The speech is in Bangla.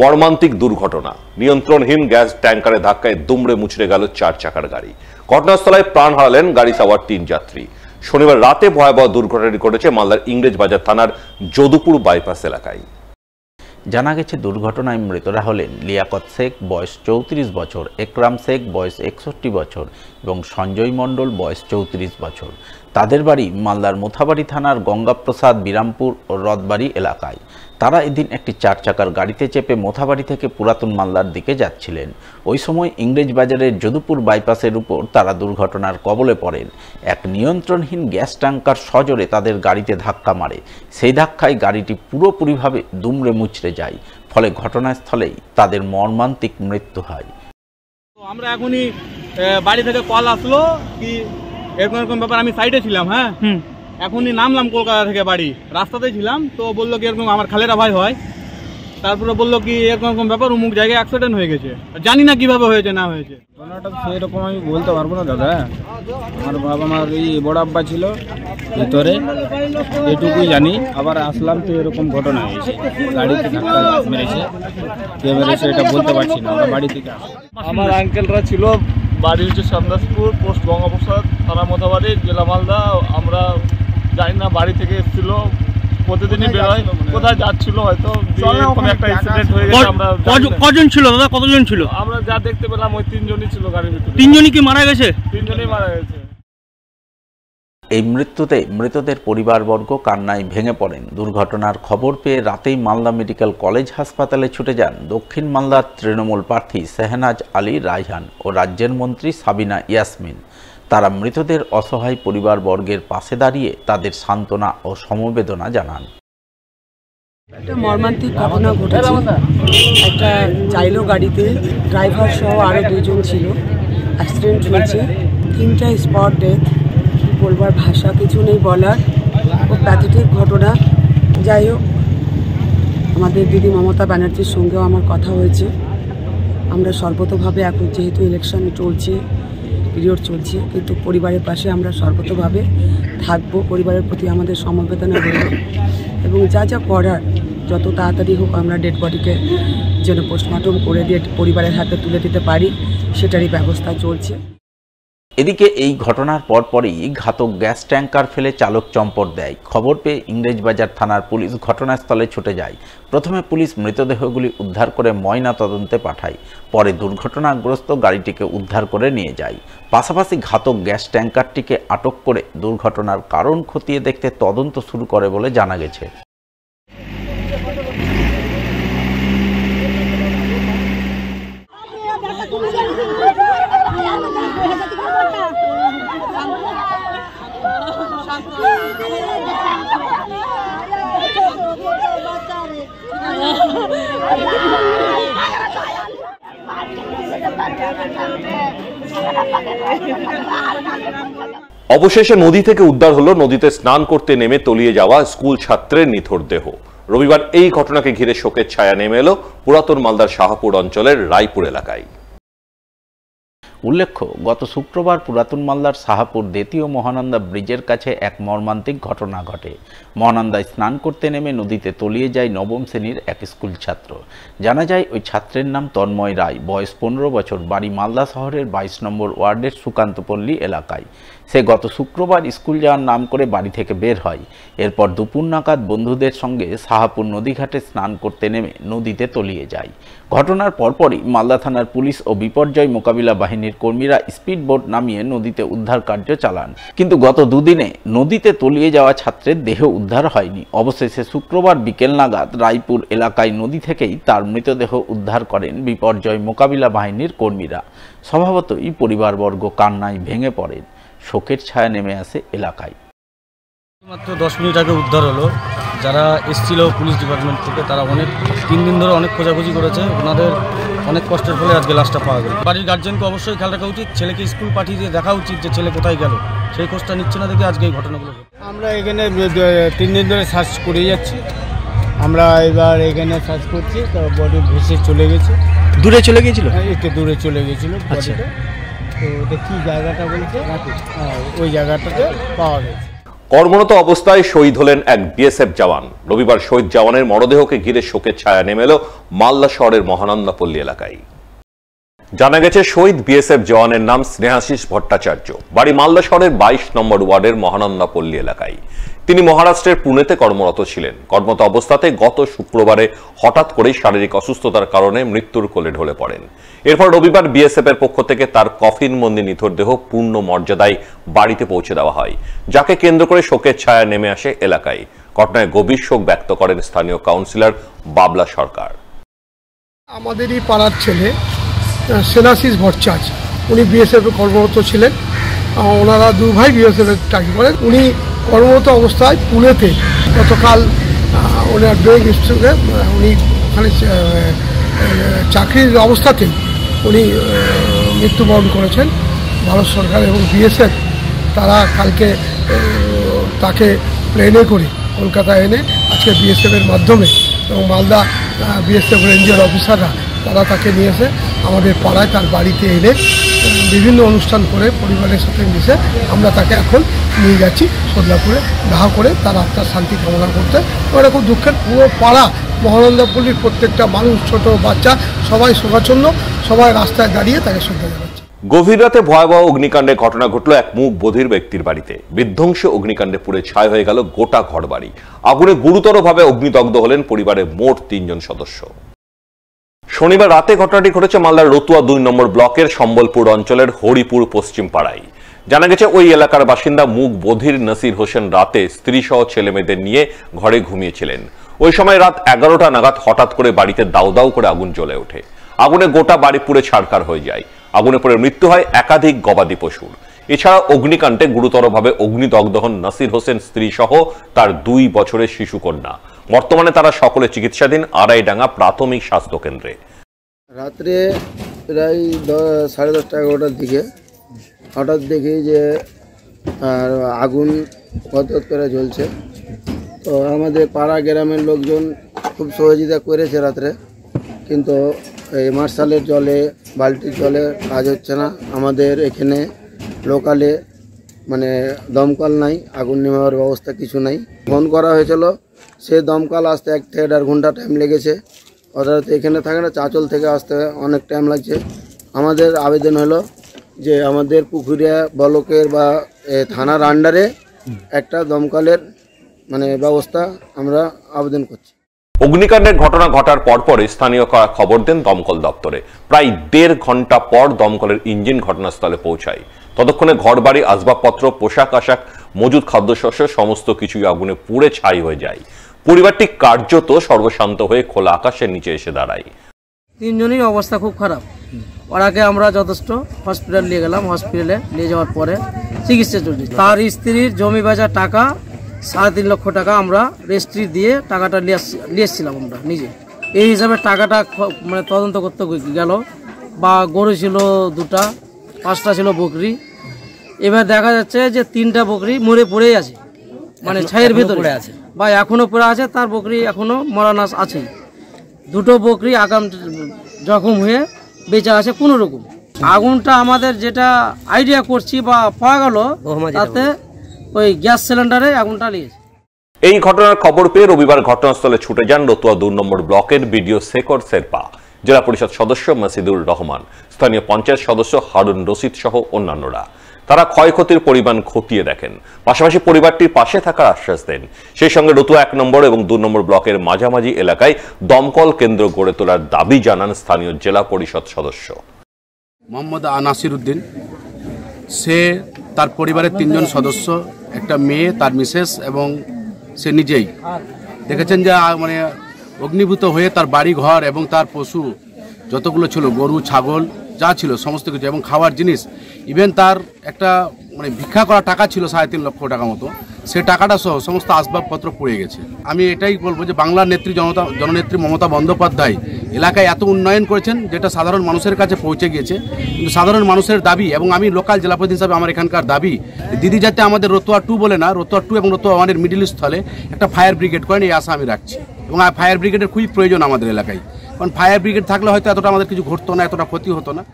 মর্মান্তিক দুর্ঘটনা নিয়ন্ত্রণহীন গ্যাস ট্যাঙ্কারে ধাক্কায় দুমড়ে মুচড়ে গেল চার চাকার গাড়ি ঘটনাস্থলায় প্রাণ হারালেন গাড়ি সাওয়ার তিন যাত্রী শনিবার রাতে ভয়াবহ দুর্ঘটনাটি ঘটেছে মালদার ইংরেজ বাজার থানার যদুপুর বাইপাস এলাকায় জানা গেছে দুর্ঘটনায় মৃতরা হলেন লিয়াকত শেখ বয়স চৌত্রিশ বছর একরাম শেখ বয়স একষট্টি বছর এবং সঞ্জয় মণ্ডল বয়স চৌত্রিশ বছর তাদের বাড়ি মালদার মোথাবাড়ি থানার গঙ্গাপ্রসাদ বিরামপুর ও রদবাড়ি এলাকায় তারা এদিন একটি চার চাকার গাড়িতে চেপে মোথাবাড়ি থেকে পুরাতন মালদার দিকে যাচ্ছিলেন ওই সময় ইংরেজ বাজারের যদুপুর বাইপাসের উপর তারা দুর্ঘটনার কবলে পড়েন এক নিয়ন্ত্রণহীন গ্যাস ট্যাঙ্কার সজোরে তাদের গাড়িতে ধাক্কা মারে সেই ধাক্কায় গাড়িটি পুরোপুরিভাবে দুমড়ে মুচড়ে যায় ফলে ঘটনাস্থলেই তাদের মর্মান্তিক মৃত্যু হয় আমরা এখনই বাড়ি থেকে কল আসলো কি এরকম এরকম ব্যাপার আমি সাইডে ছিলাম হ্যাঁ এখনই নামলাম কলকাতা থেকে বাড়ি রাস্তাতেই ছিলাম তো বললো কি এরকম আমার খালেরা ভাই হয় তারপরে বললো কি এরকম এরকম ব্যাপার অমুক জায়গায় অ্যাক্সিডেন্ট হয়ে গেছে জানি না কিভাবে হয়েছে না হয়েছে সেরকম আমি বলতে পারবো না দাদা আমার বাবা আমার এই বড় আব্বা ছিল ভিতরে এটুকুই জানি আবার আসলাম তো এরকম ঘটনা হয়েছে গাড়িতে থেকে মেরেছে কে মেরেছে এটা বলতে পারছি না আমরা বাড়ি থেকে আমার আঙ্কেলরা ছিল বাড়ি হচ্ছে সামদাসপুর পোস্ট গঙ্গাপ্রসাদ থানা মোতাবাড়ি জেলা মালদা আমরা জানি না বাড়ি থেকে এসেছিল প্রতিদিনই বের হয় কোথায় যাচ্ছিল হয়তো একটা অ্যাক্সিডেন্ট হয়ে গেছে আমরা কজন ছিল দাদা কতজন ছিল আমরা যা দেখতে পেলাম ওই তিনজনই ছিল গাড়ির ভিতরে তিনজনই কি মারা গেছে তিনজনই মারা গেছে এই মৃত্যুতে মৃতদের পরিবারবর্গ কান্নায় ভেঙে পড়েন দুর্ঘটনার খবর পেয়ে রাতেই মালদা মেডিকেল কলেজ হাসপাতালে ছুটে যান দক্ষিণ মালদার তৃণমূল প্রার্থী সেহনাজ আলী রায়হান ও রাজ্যের মন্ত্রী সাবিনা ইয়াসমিন তারা মৃতদের অসহায় পরিবারবর্গের পাশে দাঁড়িয়ে তাদের সান্ত্বনা ও সমবেদনা জানান একটা মর্মান্তিক ঘটনা ঘটেছে একটা চাইলো গাড়িতে ড্রাইভার সহ আরও দুজন ছিল অ্যাক্সিডেন্ট হয়েছে তিনটা স্পট ডেথ বলবার ভাষা কিছু নেই বলার ও প্রাকৃতিক ঘটনা যাই হোক আমাদের দিদি মমতা ব্যানার্জির সঙ্গেও আমার কথা হয়েছে আমরা সর্বতভাবে এখন যেহেতু ইলেকশন চলছে পিরিয়ড চলছে কিন্তু পরিবারের পাশে আমরা সর্বতভাবে থাকব পরিবারের প্রতি আমাদের সমবেদনা রইল এবং যা যা করার যত তাড়াতাড়ি হোক আমরা ডেড বডিকে যেন পোস্টমর্টম করে দিয়ে পরিবারের হাতে তুলে দিতে পারি সেটারই ব্যবস্থা চলছে এদিকে এই ঘটনার পরপরই ঘাতক গ্যাস ট্যাঙ্কার ফেলে চালক চম্পট দেয় খবর পেয়ে ইংরেজবাজার থানার পুলিশ ঘটনাস্থলে ছুটে যায় প্রথমে পুলিশ মৃতদেহগুলি উদ্ধার করে ময়না তদন্তে পাঠায় পরে দুর্ঘটনাগ্রস্ত গাড়িটিকে উদ্ধার করে নিয়ে যায় পাশাপাশি ঘাতক গ্যাস ট্যাঙ্কারটিকে আটক করে দুর্ঘটনার কারণ খতিয়ে দেখতে তদন্ত শুরু করে বলে জানা গেছে অবশেষে নদী থেকে উদ্ধার হলো নদীতে স্নান করতে নেমে তলিয়ে যাওয়া স্কুল ছাত্রের নিথর দেহ রবিবার এই ঘটনাকে ঘিরে শোকের ছায়া নেমে এলো পুরাতন মালদার শাহপুর অঞ্চলের রায়পুর এলাকায় উল্লেখ্য গত শুক্রবার পুরাতন মালদার সাহাপুর দ্বিতীয় মহানন্দা ব্রিজের কাছে এক মর্মান্তিক ঘটনা ঘটে মহানন্দায় স্নান করতে নেমে নদীতে তলিয়ে যায় নবম শ্রেণীর এক স্কুল ছাত্র জানা যায় ওই ছাত্রের নাম তন্ময় রায় বয়স পনেরো বছর বাড়ি মালদা শহরের বাইশ নম্বর ওয়ার্ডের সুকান্তপল্লী এলাকায় সে গত শুক্রবার স্কুল যাওয়ার নাম করে বাড়ি থেকে বের হয় এরপর দুপুর নাগাদ বন্ধুদের সঙ্গে সাহাপুর নদীঘাটে স্নান করতে নেমে নদীতে তলিয়ে যায় ঘটনার পরপরই মালদা থানার পুলিশ ও বিপর্যয় মোকাবিলা বাহিনীর কর্মীরা স্পিড বোট নামিয়ে নদীতে উদ্ধার কার্য চালান কিন্তু গত দুদিনে নদীতে তলিয়ে যাওয়া ছাত্রের দেহ উদ্ধার হয়নি অবশেষে শুক্রবার বিকেল নাগাদ রায়পুর এলাকায় নদী থেকেই তার মৃতদেহ উদ্ধার করেন বিপর্যয় মোকাবিলা বাহিনীর কর্মীরা স্বভাবতই পরিবারবর্গ কান্নায় ভেঙে পড়েন শোকের ছায়া নেমে আসে এলাকায় মাত্র দশ মিনিট আগে উদ্ধার হলো যারা এসেছিল পুলিশ ডিপার্টমেন্ট থেকে তারা অনেক তিন দিন ধরে অনেক খোঁজাখুঁজি করেছে ওনাদের অনেক কষ্টের ফলে আজকে লাশটা পাওয়া গেল বাড়ির গার্জেনকে অবশ্যই খেয়াল রাখা উচিত ছেলেকে স্কুল পাঠিয়ে দিয়ে দেখা উচিত যে ছেলে কোথায় গেল সেই খোঁজটা নিচ্ছে না দেখে আজকে এই ঘটনাগুলো আমরা এখানে তিন দিন ধরে সার্চ করে যাচ্ছি আমরা এবার এখানে সার্চ করছি তো বডি ভেসে চলে গেছে দূরে চলে গেছিল হ্যাঁ, একটু দূরে চলে গেছিল আচ্ছা। হ্যাঁ, কর্মরত অবস্থায় শহীদ হলেন এক বিএসএফ জওয়ান রবিবার শহীদ জওয়ানের মরদেহকে ঘিরে শোকের ছায়া নেমে এলো মালদা শহরের মহানন্দাপল্লী এলাকায় জানা গেছে শহীদ বিএসএফ জওয়ানের নাম স্নেহাশিস ভট্টাচার্য বাড়ি মালদা শহরের বাইশ নম্বর ওয়ার্ডের মহানন্দাপল্লী এলাকায় তিনি মহারাষ্ট্রের পুনেতে কর্মরত ছিলেন কর্মরত অবস্থাতে গত শুক্রবারে হঠাৎ করেই শারীরিক অসুস্থতার কারণে মৃত্যুর কোলে ঢলে পড়েন এরপর রবিবার বিএসএফের পক্ষ থেকে তার কফিন মন্দির নিথর দেহ পূর্ণ মর্যাদায় বাড়িতে পৌঁছে দেওয়া হয় যাকে কেন্দ্র করে শোকের ছায়া নেমে আসে এলাকায় ঘটনায় গভীর শোক ব্যক্ত করেন স্থানীয় কাউন্সিলর বাবলা সরকার আমাদেরই পাড়ার ছেলে সেনাশিস ভট্টাচ উনি বিএসএফ কর্মরত ছিলেন ওনারা দু ভাই বিএসএফ চাকরি করেন উনি কর্মরত অবস্থায় পুনেতে গতকাল ওনার ব্রেক স্ট্রোকে উনি ওখানে চাকরির অবস্থাতেই উনি মৃত্যুবরণ করেছেন ভারত সরকার এবং বিএসএফ তারা কালকে তাকে প্লেনে করে কলকাতায় এনে আজকে বিএসএফের মাধ্যমে এবং মালদা বিএসএফ রেঞ্জের অফিসাররা তারা তাকে নিয়েছে আমাদের পাড়ায় তার বাড়িতে এনে বিভিন্ন অনুষ্ঠান করে পরিবারের সাথে মিশে আমরা তাকে এখন নিয়ে যাচ্ছি সদলাপুরে দাহ করে তার আত্মার শান্তি কামনা করতে ওরা খুব দুঃখের পুরো পাড়া মহানন্দাপল্লীর প্রত্যেকটা মানুষ ছোট বাচ্চা সবাই শোকাচ্ছন্ন সবাই রাস্তায় দাঁড়িয়ে তাকে শ্রদ্ধা জানাচ্ছে গভীর রাতে ভয়াবহ অগ্নিকাণ্ডের ঘটনা ঘটল এক মুখ বধির ব্যক্তির বাড়িতে বিধ্বংসী অগ্নিকাণ্ডে পুড়ে ছায় হয়ে গেল গোটা ঘরবাড়ি আগুনে গুরুতরভাবে অগ্নিদগ্ধ হলেন পরিবারের মোট তিনজন সদস্য শনিবার রাতে ঘটনাটি ঘটেছে মালদার রতুয়া দুই নম্বর ব্লকের সম্বলপুর অঞ্চলের হরিপুর পশ্চিম পাড়ায় জানা গেছে ওই এলাকার বাসিন্দা মুখ বধির নাসির হোসেন রাতে স্ত্রী সহ ছেলে মেয়েদের নিয়ে ঘরে ঘুমিয়েছিলেন ওই সময় রাত এগারোটা নাগাদ হঠাৎ করে বাড়িতে দাউ দাউ করে আগুন জ্বলে ওঠে আগুনে গোটা বাড়ি পুড়ে ছাড়কার হয়ে যায় আগুনে পড়ে মৃত্যু হয় একাধিক গবাদি পশুর এছাড়া অগ্নিকাণ্ডে গুরুতরভাবে অগ্নিদগ্ধ নাসির হোসেন স্ত্রী সহ তার দুই বছরের শিশুকন্যা বর্তমানে তারা সকলে চিকিৎসাধীন আড়াইডাঙ্গা প্রাথমিক স্বাস্থ্য কেন্দ্রে রাত্রে প্রায় সাড়ে দশটা এগারোটার দিকে হঠাৎ দেখি যে আর আগুন হতহত করে জ্বলছে তো আমাদের পাড়া গ্রামের লোকজন খুব সহযোগিতা করেছে রাত্রে কিন্তু এই মার্শালের জলে বালতির জলে কাজ হচ্ছে না আমাদের এখানে লোকালে মানে দমকল নাই আগুন নেওয়ার ব্যবস্থা কিছু নাই ফোন করা হয়েছিল সে দমকল আসতে এক থেকে দেড় ঘন্টা টাইম লেগেছে অর্থাৎ এখানে থাকে না চাঁচল থেকে আসতে অনেক টাইম লাগছে আমাদের আবেদন হলো যে আমাদের পুকুরিয়া ব্লকের বা থানার আন্ডারে একটা দমকলের মানে ব্যবস্থা আমরা আবেদন করছি অগ্নিকাণ্ডের ঘটনা ঘটার পরপর স্থানীয় খবর দেন দমকল দপ্তরে প্রায় দেড় ঘন্টা পর দমকলের ইঞ্জিন ঘটনাস্থলে পৌঁছায় ততক্ষণে ঘরবাড়ি আসবাবপত্র পোশাক আশাক মজুদ খাদ্যশস্য সমস্ত কিছুই আগুনে পুড়ে ছাই হয়ে যায় পরিবারটি কার্যত সর্বশান্ত হয়ে খোলা আকাশের নিচে এসে দাঁড়ায় তিনজনই অবস্থা খুব খারাপ আগে আমরা যথেষ্ট হসপিটাল নিয়ে গেলাম হসপিটালে নিয়ে যাওয়ার পরে চিকিৎসা চলছে তার স্ত্রীর জমি বাজার টাকা সাড়ে তিন লক্ষ টাকা আমরা রেজিস্ট্রি দিয়ে টাকাটা নিয়ে এসেছিলাম আমরা নিজে এই হিসাবে টাকাটা মানে তদন্ত করতে গেল বা গরু ছিল দুটা পাঁচটা ছিল বকরি এবার দেখা যাচ্ছে যে তিনটা বকরি মরে পড়েই আছে মানে ছাইয়ের ভেতরে আছে বা এখনও পরে আছে তার বকরি এখনও মরানাস আছে দুটো বকরি আগাম জখম হয়ে বেঁচে আছে কোনো রকম আগুনটা আমাদের যেটা আইডিয়া করছি বা পাওয়া গেল তাতে ওই গ্যাস সিলিন্ডারে আগুনটা নিয়েছে এই ঘটনার খবর পেয়ে রবিবার ঘটনাস্থলে ছুটে যান রতুয়া দুই নম্বর ব্লকের বিডিও শেখর শেরপা জেলা পরিষদ সদস্য মাসিদুর রহমান স্থানীয় পঞ্চায়েত সদস্য হারুন রশিদ সহ অন্যান্যরা তারা ক্ষয়ক্ষতির পরিমাণ খতিয়ে দেখেন পাশাপাশি পরিবারটির পাশে থাকার আশ্বাস দেন সেই সঙ্গে রতুয়া এক নম্বর এবং দু নম্বর ব্লকের মাঝামাঝি এলাকায় দমকল কেন্দ্র গড়ে তোলার দাবি জানান স্থানীয় জেলা পরিষদ সদস্য মোহাম্মদ আনাসির উদ্দিন সে তার পরিবারের তিনজন সদস্য একটা মেয়ে তার মিসেস এবং সে নিজেই দেখেছেন যে মানে অগ্নিভূত হয়ে তার বাড়ি ঘর এবং তার পশু যতগুলো ছিল গরু ছাগল যা ছিল সমস্ত কিছু এবং খাওয়ার জিনিস ইভেন তার একটা মানে ভিক্ষা করা টাকা ছিল সাড়ে তিন লক্ষ টাকা মতো সে টাকাটা সহ সমস্ত আসবাবপত্র পড়ে গেছে আমি এটাই বলবো যে বাংলার নেত্রী জনতা জননেত্রী মমতা বন্দ্যোপাধ্যায় এলাকায় এত উন্নয়ন করেছেন যেটা সাধারণ মানুষের কাছে পৌঁছে গিয়েছে কিন্তু সাধারণ মানুষের দাবি এবং আমি লোকাল জেলাপতি হিসাবে আমার এখানকার দাবি দিদি যাতে আমাদের রতুয়া টু বলে না রতুয়া টু এবং রতুয়া ওয়ানের মিডিল স্থলে একটা ফায়ার ব্রিগেড করেন এই আশা আমি রাখছি এবং ফায়ার ব্রিগেডের খুবই প্রয়োজন আমাদের এলাকায় কারণ ফায়ার ব্রিগেড থাকলে হয়তো এতটা আমাদের কিছু ঘটতো না এতটা ক্ষতি হতো না